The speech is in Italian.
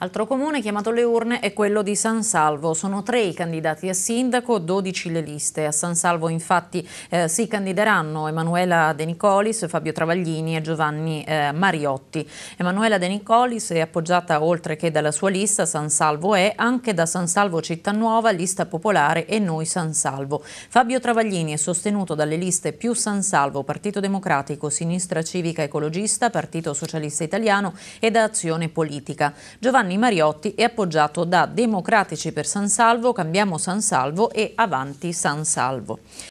Altro comune chiamato le urne è quello di San Salvo. Sono tre i candidati a sindaco, 12 le liste. A San Salvo infatti eh, si candideranno Emanuela De Nicolis, Fabio Travaglini e Giovanni eh, Mariotti. Emanuela De Nicolis è appoggiata oltre che dalla sua lista San Salvo è anche da San Salvo Città Nuova, lista popolare e Noi San Salvo. Fabio Travaglini è sostenuto dalle liste più San Salvo, Partito Democratico, Sinistra Civica Ecologista, Partito Socialista Italiano e da Azione Politica. Giovanni Giovanni Mariotti è appoggiato da Democratici per San Salvo, Cambiamo San Salvo e Avanti San Salvo.